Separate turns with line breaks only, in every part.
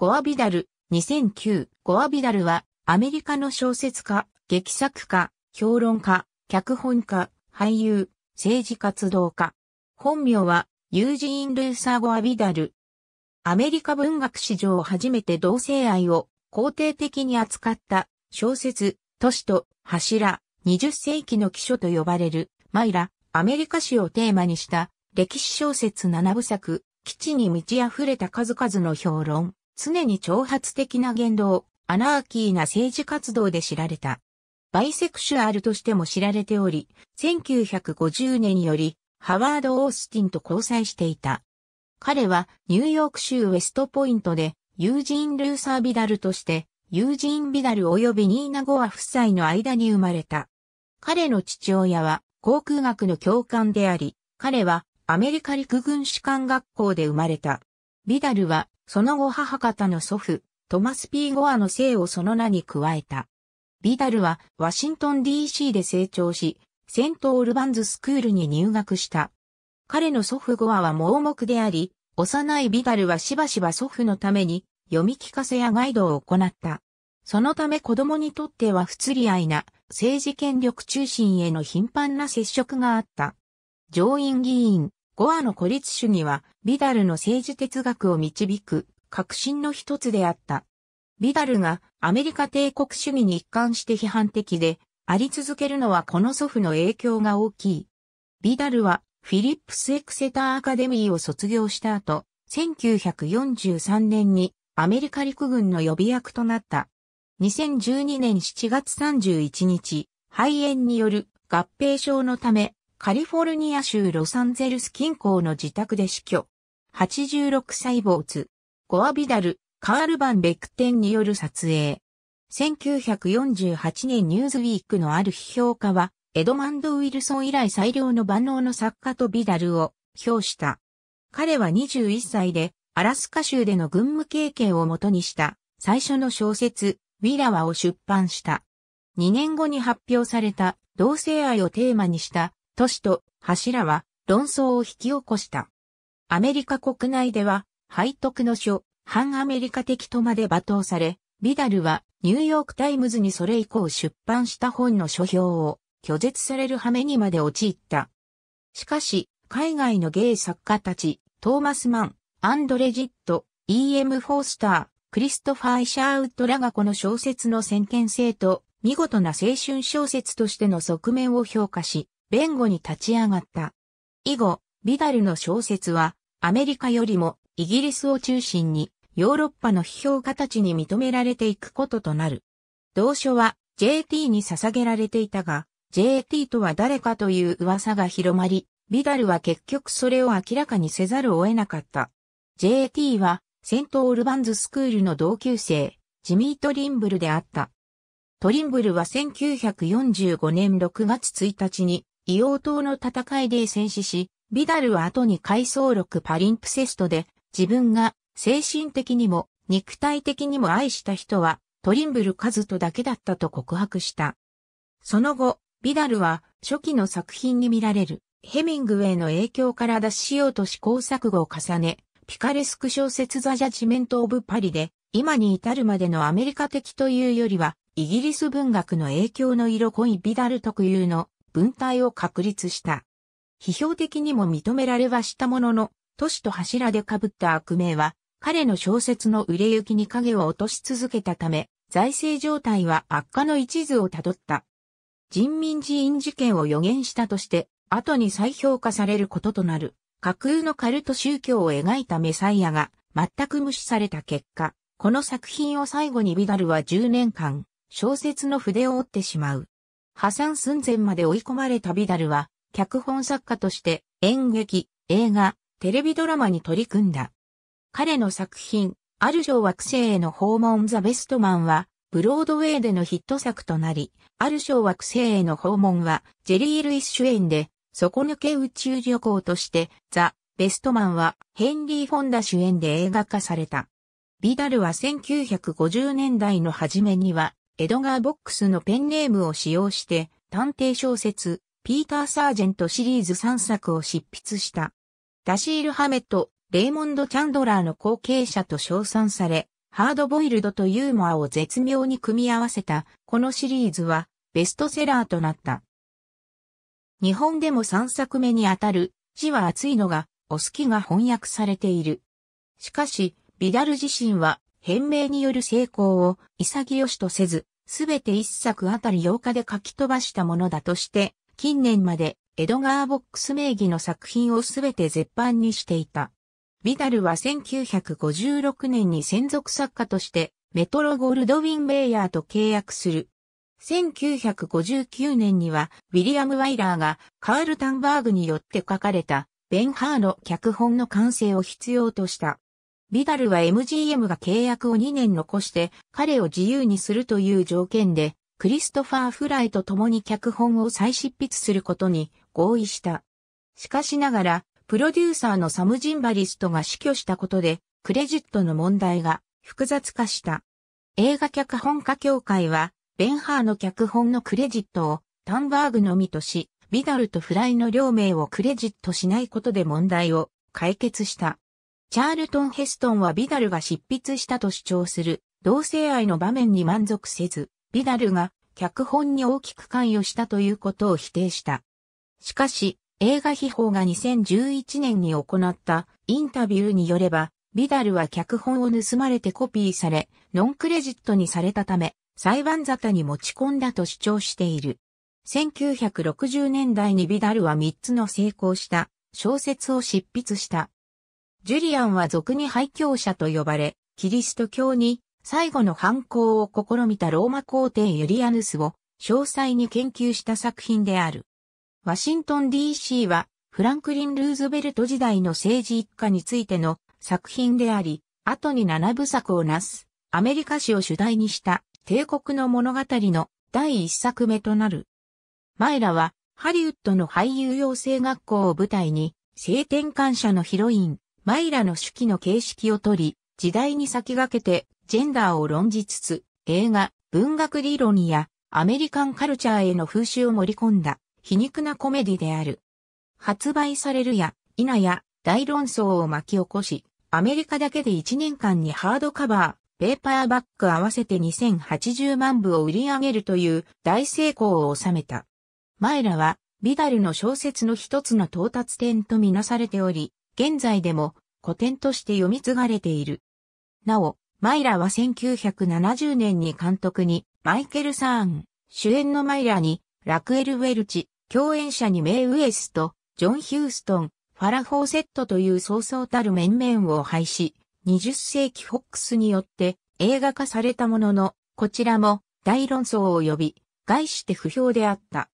ゴアビダル、2009。ゴアビダルは、アメリカの小説家、劇作家、評論家、脚本家、俳優、政治活動家。本名は、ユージーン・ルーサー・ゴアビダル。アメリカ文学史上初めて同性愛を肯定的に扱った小説、都市と柱、20世紀の記書と呼ばれる、マイラ、アメリカ史をテーマにした歴史小説7部作、基地に満ち溢れた数々の評論、常に挑発的な言動、アナーキーな政治活動で知られた。バイセクシュアルとしても知られており、1950年よりハワード・オースティンと交際していた。彼はニューヨーク州ウェストポイントでユージン・ルーサー・ビダルとしてユージン・ビダル及びニーナ・ゴア夫妻の間に生まれた。彼の父親は航空学の教官であり、彼はアメリカ陸軍士官学校で生まれた。ビダルはその後母方の祖父、トマス・ピー・ゴアの姓をその名に加えた。ビダルはワシントン DC で成長し、セント・オルバンズスクールに入学した。彼の祖父ゴアは盲目であり、幼いビダルはしばしば祖父のために読み聞かせやガイドを行った。そのため子供にとっては不釣り合いな政治権力中心への頻繁な接触があった。上院議員、ゴアの孤立主義は、ビダルの政治哲学を導く、革新の一つであった。ビダルがアメリカ帝国主義に一貫して批判的で、あり続けるのはこの祖父の影響が大きい。ビダルはフィリップス・エクセター・アカデミーを卒業した後、1943年にアメリカ陸軍の予備役となった。2012年7月31日、肺炎による合併症のためカリフォルニア州ロサンゼルス近郊の自宅で死去。86歳主。ゴアビダル、カールバン・ベクテンによる撮影。1948年ニューズウィークのある批評家は、エドマンド・ウィルソン以来最良の万能の作家とビダルを評した。彼は21歳で、アラスカ州での軍務経験をもとにした最初の小説、ウィラワを出版した。2年後に発表された同性愛をテーマにした都市と柱は論争を引き起こした。アメリカ国内では、背徳の書、反アメリカ的とまで罵倒され、ビダルはニューヨークタイムズにそれ以降出版した本の書評を拒絶される羽目にまで陥った。しかし、海外のゲイ作家たち、トーマス・マン、アンドレ・ジット、E.M. フォースター、クリストファー・イシャーウッドらがこの小説の先見性と見事な青春小説としての側面を評価し、弁護に立ち上がった。以後、ビダルの小説は、アメリカよりもイギリスを中心に、ヨーロッパの批評家たちに認められていくこととなる。同書は JT に捧げられていたが、JT とは誰かという噂が広まり、ビダルは結局それを明らかにせざるを得なかった。JT は、セントオールバンズスクールの同級生、ジミー・トリンブルであった。トリンブルは1945年6月1日に硫黄島の戦いで戦死し、ビダルは後に回想録パリンプセストで、自分が精神的にも肉体的にも愛した人はトリンブル・カズトだけだったと告白した。その後、ビダルは初期の作品に見られるヘミングウェイの影響から脱しようと試行錯誤を重ね、ピカレスク小説ザ・ジャジメント・オブ・パリで、今に至るまでのアメリカ的というよりは、イギリス文学の影響の色濃いビダル特有の文体を確立した。批評的にも認められはしたものの、都市と柱で被った悪名は、彼の小説の売れ行きに影を落とし続けたため、財政状態は悪化の一途をたどった。人民寺院事件を予言したとして、後に再評価されることとなる、架空のカルト宗教を描いたメサイアが、全く無視された結果、この作品を最後にビダルは10年間、小説の筆を折ってしまう。破産寸前まで追い込まれたビダルは、脚本作家として演劇、映画、テレビドラマに取り組んだ。彼の作品、ある小惑星への訪問ザ・ベストマンは、ブロードウェイでのヒット作となり、ある小惑星への訪問は、ジェリー・ルイス主演で、底抜け宇宙旅行として、ザ・ベストマンは、ヘンリー・フォンダ主演で映画化された。ビダルは1950年代の初めには、エドガー・ボックスのペンネームを使用して、探偵小説、ピーター・サージェントシリーズ3作を執筆した。ダシール・ハメット、レイモンド・チャンドラーの後継者と称賛され、ハードボイルドとユーモアを絶妙に組み合わせた、このシリーズは、ベストセラーとなった。日本でも3作目にあたる、字は厚いのが、お好きが翻訳されている。しかし、ビダル自身は、変名による成功を、潔しとせず、すべて一作あたり8日で書き飛ばしたものだとして、近年までエドガー・ボックス名義の作品をすべて絶版にしていた。ビダルは1956年に専属作家としてメトロゴールドウィン・ベイヤーと契約する。1959年にはウィリアム・ワイラーがカール・タンバーグによって書かれたベンハーの脚本の完成を必要とした。ビダルは MGM が契約を2年残して彼を自由にするという条件で、クリストファー・フライと共に脚本を再執筆することに合意した。しかしながら、プロデューサーのサム・ジンバリストが死去したことで、クレジットの問題が複雑化した。映画脚本家協会は、ベンハーの脚本のクレジットをタンバーグのみとし、ビダルとフライの両名をクレジットしないことで問題を解決した。チャールトン・ヘストンはビダルが執筆したと主張する同性愛の場面に満足せず、ビダルが脚本に大きく関与したということを否定した。しかし、映画秘宝が2011年に行ったインタビューによれば、ビダルは脚本を盗まれてコピーされ、ノンクレジットにされたため、裁判沙汰に持ち込んだと主張している。1960年代にビダルは3つの成功した小説を執筆した。ジュリアンは俗に廃教者と呼ばれ、キリスト教に最後の反抗を試みたローマ皇帝ユリアヌスを詳細に研究した作品である。ワシントン DC はフランクリン・ルーズベルト時代の政治一家についての作品であり、後に7部作をなすアメリカ史を主題にした帝国の物語の第一作目となる。マイラはハリウッドの俳優養成学校を舞台に性転換者のヒロイン、マイラの手記の形式をとり、時代に先駆けてジェンダーを論じつつ、映画、文学理論やアメリカンカルチャーへの風習を盛り込んだ皮肉なコメディである。発売されるや否や大論争を巻き起こし、アメリカだけで1年間にハードカバー、ペーパーバック合わせて2080万部を売り上げるという大成功を収めた。マイラはビダルの小説の一つの到達点とみなされており、現在でも古典として読み継がれている。なお、マイラは1970年に監督にマイケル・サーン、主演のマイラにラクエル・ウェルチ、共演者にメイ・ウエスト、ジョン・ヒューストン、ファラ・フォーセットという早々たる面々を廃止、20世紀フォックスによって映画化されたものの、こちらも大論争を呼び、概して不評であった。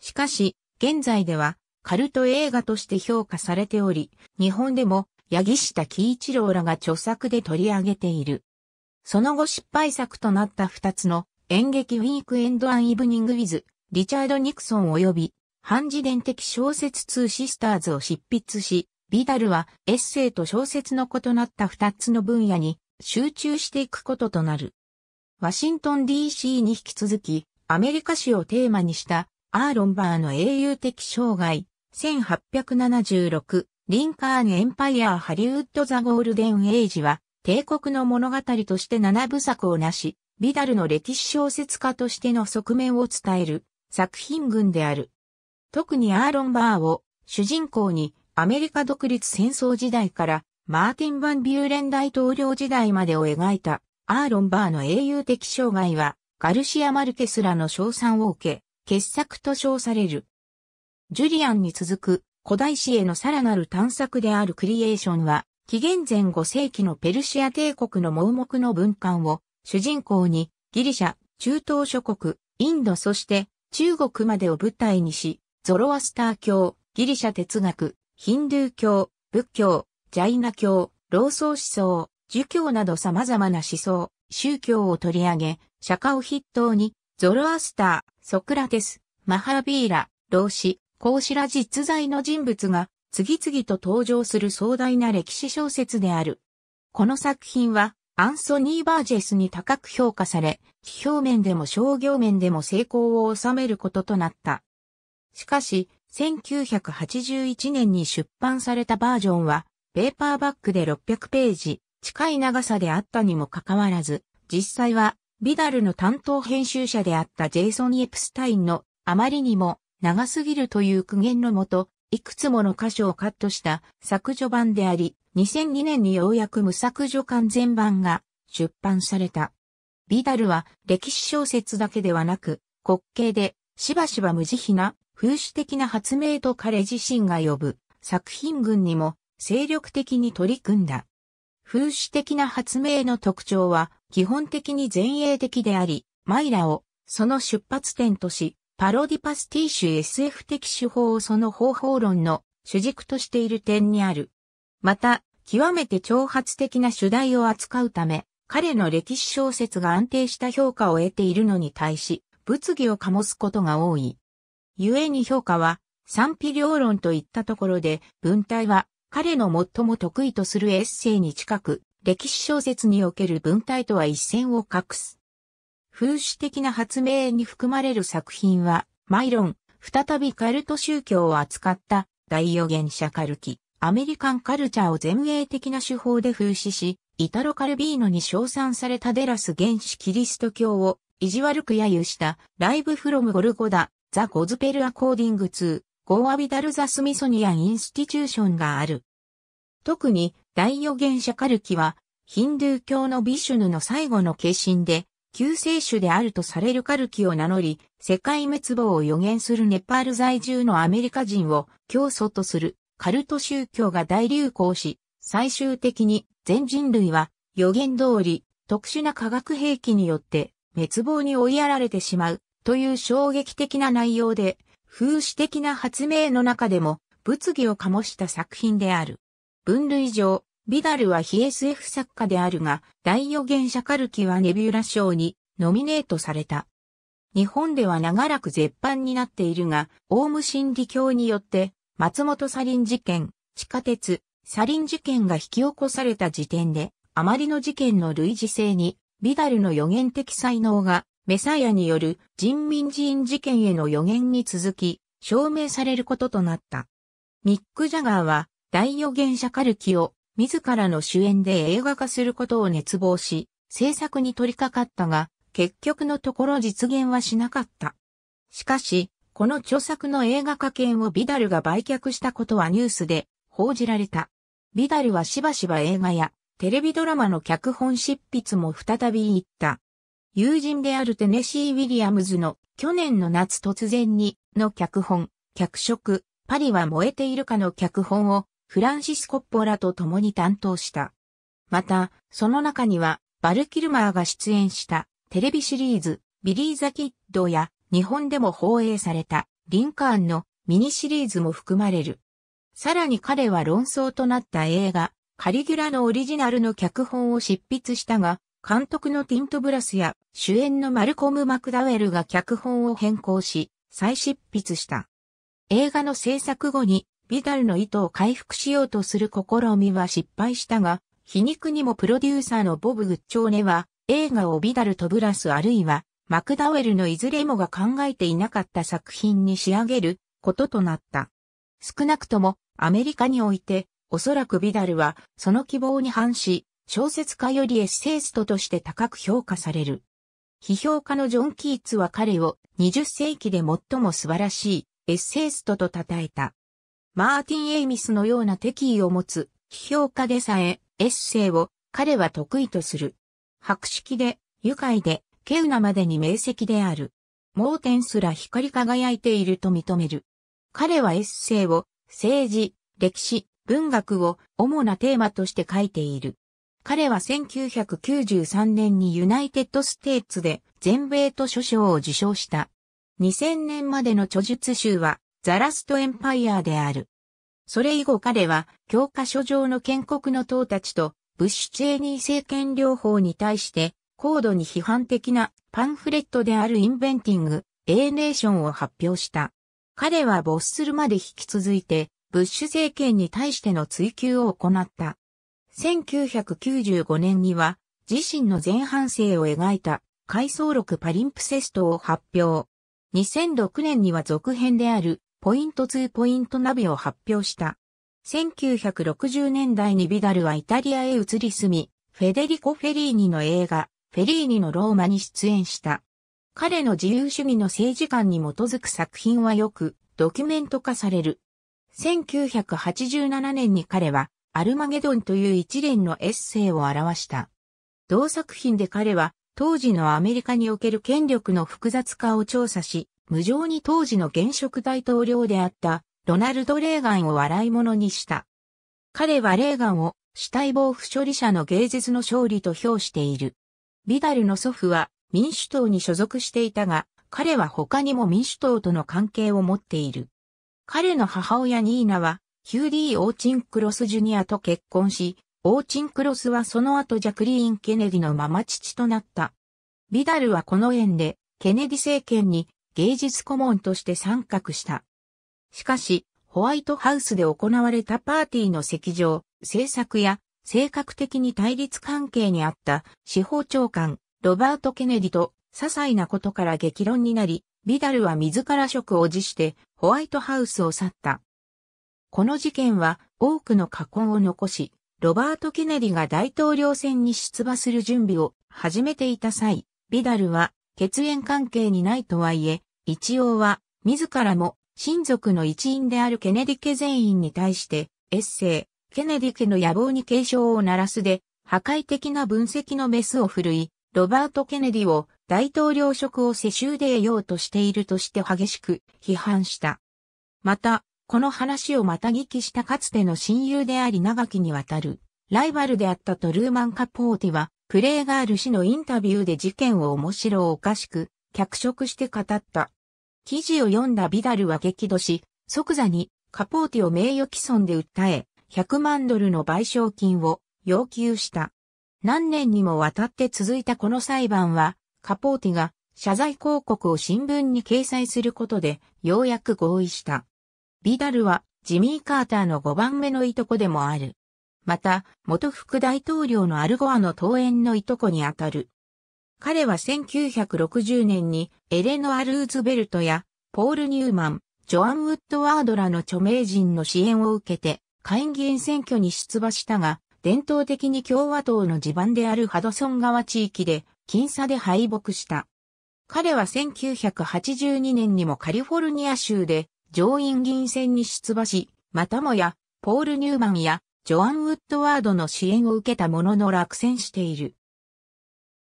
しかし、現在ではカルト映画として評価されており、日本でも、八木下喜一郎らが著作で取り上げている。その後失敗作となった二つの演劇ウィークエンドアンイブニングウィズ、リチャード・ニクソン及び、反自伝的小説2シスターズを執筆し、ビダルはエッセイと小説の異なった二つの分野に集中していくこととなる。ワシントン DC に引き続き、アメリカ史をテーマにしたアーロンバーの英雄的生涯、1876、リンカーンエンパイアーハリウッドザゴールデンエイジは、帝国の物語として7部作をなし、ビダルの歴史小説家としての側面を伝える作品群である。特にアーロン・バーを主人公にアメリカ独立戦争時代からマーティン・バン・ビューレン大統領時代までを描いたアーロン・バーの英雄的生涯はガルシア・マルケスらの賞賛を受け、傑作と称される。ジュリアンに続く古代史へのさらなる探索であるクリエーションは、紀元前5世紀のペルシア帝国の盲目の文官を主人公にギリシャ、中東諸国、インドそして中国までを舞台にし、ゾロアスター教、ギリシャ哲学、ヒンドゥー教、仏教、ジャイナ教、老僧思想、儒教など様々な思想、宗教を取り上げ、釈迦を筆頭に、ゾロアスター、ソクラテス、マハビーラ、老子、こうしら実在の人物が次々と登場する壮大な歴史小説である。この作品はアンソニー・バージェスに高く評価され、批評面でも商業面でも成功を収めることとなった。しかし、1981年に出版されたバージョンは、ペーパーバックで600ページ、近い長さであったにもかかわらず、実際は、ビダルの担当編集者であったジェイソン・エプスタインのあまりにも長すぎるという苦言のもと、いくつもの箇所をカットした削除版であり、2002年にようやく無削除完全版が出版された。ビダルは歴史小説だけではなく、滑稽でしばしば無慈悲な風刺的な発明と彼自身が呼ぶ作品群にも精力的に取り組んだ。風刺的な発明の特徴は基本的に前衛的であり、マイラをその出発点とし、パロディパスティッシュ SF 的手法をその方法論の主軸としている点にある。また、極めて挑発的な主題を扱うため、彼の歴史小説が安定した評価を得ているのに対し、物議を醸すことが多い。故に評価は、賛否両論といったところで、文体は彼の最も得意とするエッセイに近く、歴史小説における文体とは一線を画す。風刺的な発明に含まれる作品は、マイロン、再びカルト宗教を扱った大予言者カルキ、アメリカンカルチャーを前衛的な手法で風刺し、イタロ・カルビーノに称賛されたデラス原始キリスト教を意地悪く揶揄したライブフロムゴルゴダ、ザ・ゴズペル・アコーディング2、ゴー・アビダル・ザ・スミソニアン・インスティチューションがある。特に大予言者カルキはヒンドゥー教のビシュヌの最後の化身で救世主であるとされるカルキを名乗り、世界滅亡を予言するネパール在住のアメリカ人を教祖とするカルト宗教が大流行し、最終的に全人類は予言通り特殊な化学兵器によって滅亡に追いやられてしまうという衝撃的な内容で、風刺的な発明の中でも物議を醸した作品である。分類上、ビダルは非 SF 作家であるが、大予言者カルキはネビューラ賞にノミネートされた。日本では長らく絶版になっているが、オウム真理教によって、松本サリン事件、地下鉄、サリン事件が引き起こされた時点で、あまりの事件の類似性に、ビダルの予言的才能が、メサイアによる人民寺院事件への予言に続き、証明されることとなった。ミック・ジャガーは、大予言者カルキを自らの主演で映画化することを熱望し、制作に取り掛かったが、結局のところ実現はしなかった。しかし、この著作の映画化権をビダルが売却したことはニュースで報じられた。ビダルはしばしば映画やテレビドラマの脚本執筆も再び行った。友人であるテネシー・ウィリアムズの去年の夏突然にの脚本、脚色、パリは燃えているかの脚本をフランシス・コッポラと共に担当した。また、その中には、バル・キルマーが出演したテレビシリーズ、ビリー・ザ・キッドや、日本でも放映された、リンカーンのミニシリーズも含まれる。さらに彼は論争となった映画、カリギュラのオリジナルの脚本を執筆したが、監督のティント・ブラスや主演のマルコム・マクダウェルが脚本を変更し、再執筆した。映画の制作後にビダルの意図を回復しようとする試みは失敗したが、皮肉にもプロデューサーのボブ・グッチョーネは、映画をビダルとブラスあるいは、マクダウェルのいずれもが考えていなかった作品に仕上げることとなった。少なくともアメリカにおいて、おそらくビダルはその希望に反し、小説家よりエッセイストとして高く評価される。批評家のジョン・キーツは彼を20世紀で最も素晴らしいエッセイストと称えた。マーティン・エイミスのような敵意を持つ、批評家でさえ、エッセイを彼は得意とする。白色で、愉快で、稀有なまでに明晰である。盲点すら光り輝いていると認める。彼はエッセイを、政治、歴史、文学を主なテーマとして書いている。彼は1993年にユナイテッドステーツで全米図書賞を受賞した。2000年までの著述集はザラストエンパイアである。それ以後彼は教科書上の建国の党たちとブッシュ・チェーニー政権両方に対して高度に批判的なパンフレットであるインベンティング、A ネーションを発表した。彼は没するまで引き続いて、ブッシュ政権に対しての追及を行った。1995年には、自身の前半生を描いた、回想録パリンプセストを発表。2006年には続編である、ポイント2ポイントナビを発表した。1960年代にビダルはイタリアへ移り住み、フェデリコ・フェリーニの映画、フェリーニのローマに出演した。彼の自由主義の政治観に基づく作品はよくドキュメント化される。1987年に彼はアルマゲドンという一連のエッセイを表した。同作品で彼は当時のアメリカにおける権力の複雑化を調査し、無情に当時の現職大統領であったロナルド・レーガンを笑い物にした。彼はレーガンを死体防腐処理者の芸術の勝利と評している。ビダルの祖父は民主党に所属していたが、彼は他にも民主党との関係を持っている。彼の母親ニーナはヒューディー・オーチンクロス・ジュニアと結婚し、オーチンクロスはその後ジャクリーン・ケネディのママ父となった。ビダルはこの縁でケネディ政権に芸術顧問として参画した。しかし、ホワイトハウスで行われたパーティーの席上、政策や性格的に対立関係にあった司法長官ロバート・ケネディと些細なことから激論になり、ビダルは自ら職を辞してホワイトハウスを去った。この事件は多くの禍根を残し、ロバート・ケネディが大統領選に出馬する準備を始めていた際、ビダルは血縁関係にないとはいえ、一応は、自らも、親族の一員であるケネディ家全員に対して、エッセイ、ケネディ家の野望に警鐘を鳴らすで、破壊的な分析のメスを振るい、ロバート・ケネディを大統領職を世襲で得ようとしているとして激しく批判した。また、この話をまた聞きしたかつての親友であり長きにわたる、ライバルであったトルーマン・カポーティは、プレイガール氏のインタビューで事件を面白おかしく、脚色して語った。記事を読んだビダルは激怒し、即座にカポーティを名誉毀損で訴え、100万ドルの賠償金を要求した。何年にもわたって続いたこの裁判は、カポーティが謝罪広告を新聞に掲載することで、ようやく合意した。ビダルは、ジミー・カーターの5番目のいとこでもある。また、元副大統領のアルゴアの登園のいとこにあたる。彼は1960年にエレノア・ルーズベルトやポール・ニューマン、ジョアン・ウッドワードらの著名人の支援を受けて下院議員選挙に出馬したが、伝統的に共和党の地盤であるハドソン川地域で僅差で敗北した。彼は1982年にもカリフォルニア州で上院議員選に出馬し、またもやポール・ニューマンやジョアン・ウッドワードの支援を受けたものの落選している。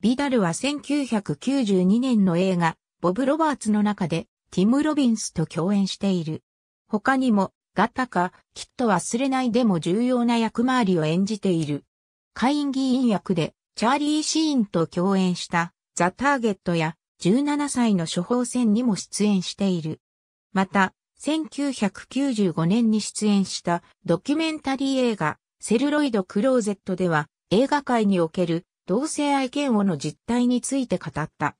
ビダルは1992年の映画、ボブ・ロバーツの中で、ティム・ロビンスと共演している。他にも、ガタか、きっと忘れないでも重要な役回りを演じている。下院議員役で、チャーリー・シーンと共演した、ザ・ターゲットや、17歳の処方箋にも出演している。また、1995年に出演したドキュメンタリー映画セルロイド・クローゼットでは映画界における同性愛嫌悪の実態について語った。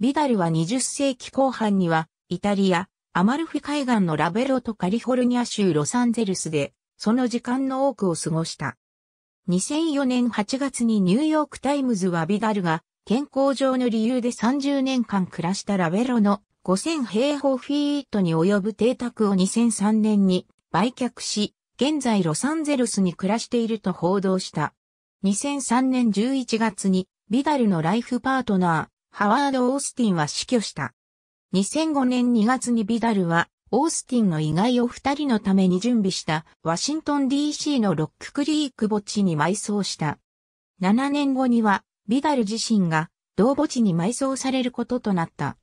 ビダルは20世紀後半にはイタリア、アマルフィ海岸のラベロとカリフォルニア州ロサンゼルスでその時間の多くを過ごした。2004年8月にニューヨークタイムズはビダルが健康上の理由で30年間暮らしたラベロの5000平方フィートに及ぶ邸宅を2003年に売却し、現在ロサンゼルスに暮らしていると報道した。2003年11月にビダルのライフパートナー、ハワード・オースティンは死去した。2005年2月にビダルは、オースティンの意外を二人のために準備した、ワシントン DC のロッククリーク墓地に埋葬した。7年後には、ビダル自身が、同墓地に埋葬されることとなった。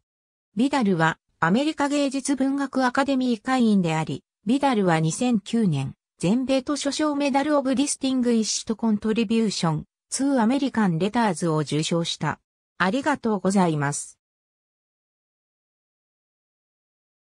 ビダルはアメリカ芸術文学アカデミー会員であり、ビダルは2009年、全米図書賞メダルオブディスティングイッシュとコントリビューション、ツーアメリカンレターズを受賞した。ありがとうございます。